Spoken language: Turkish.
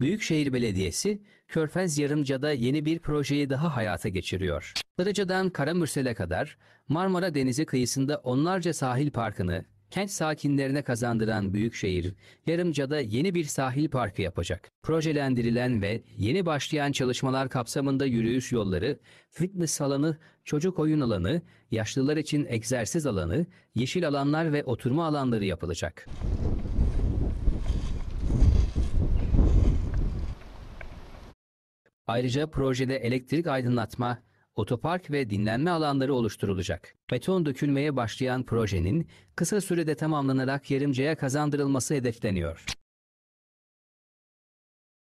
Büyükşehir Belediyesi, Körfez Yarımca'da yeni bir projeyi daha hayata geçiriyor. Kırıca'dan Karamürsel'e kadar Marmara Denizi kıyısında onlarca sahil parkını kent sakinlerine kazandıran Büyükşehir, Yarımca'da yeni bir sahil parkı yapacak. Projelendirilen ve yeni başlayan çalışmalar kapsamında yürüyüş yolları, fitness alanı, çocuk oyun alanı, yaşlılar için egzersiz alanı, yeşil alanlar ve oturma alanları yapılacak. Ayrıca projede elektrik aydınlatma, otopark ve dinlenme alanları oluşturulacak. Beton dökülmeye başlayan projenin kısa sürede tamamlanarak Yerimce'ye kazandırılması hedefleniyor.